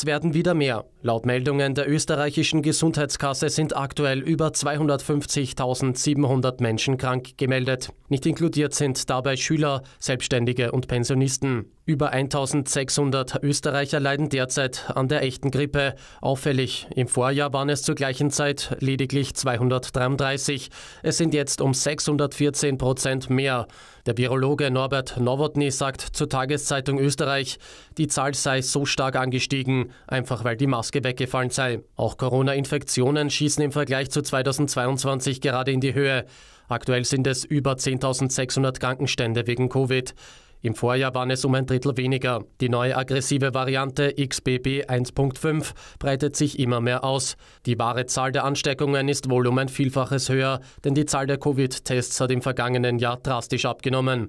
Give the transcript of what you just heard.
Es werden wieder mehr. Laut Meldungen der österreichischen Gesundheitskasse sind aktuell über 250.700 Menschen krank gemeldet. Nicht inkludiert sind dabei Schüler, Selbstständige und Pensionisten. Über 1600 Österreicher leiden derzeit an der echten Grippe. Auffällig, im Vorjahr waren es zur gleichen Zeit lediglich 233. Es sind jetzt um 614 Prozent mehr. Der Virologe Norbert Nowotny sagt zur Tageszeitung Österreich, die Zahl sei so stark angestiegen, einfach weil die Maske weggefallen sei. Auch Corona-Infektionen schießen im Vergleich zu 2022 gerade in die Höhe. Aktuell sind es über 10.600 Krankenstände wegen Covid. Im Vorjahr waren es um ein Drittel weniger. Die neue aggressive Variante XBB 1.5 breitet sich immer mehr aus. Die wahre Zahl der Ansteckungen ist wohl um ein Vielfaches höher, denn die Zahl der Covid-Tests hat im vergangenen Jahr drastisch abgenommen.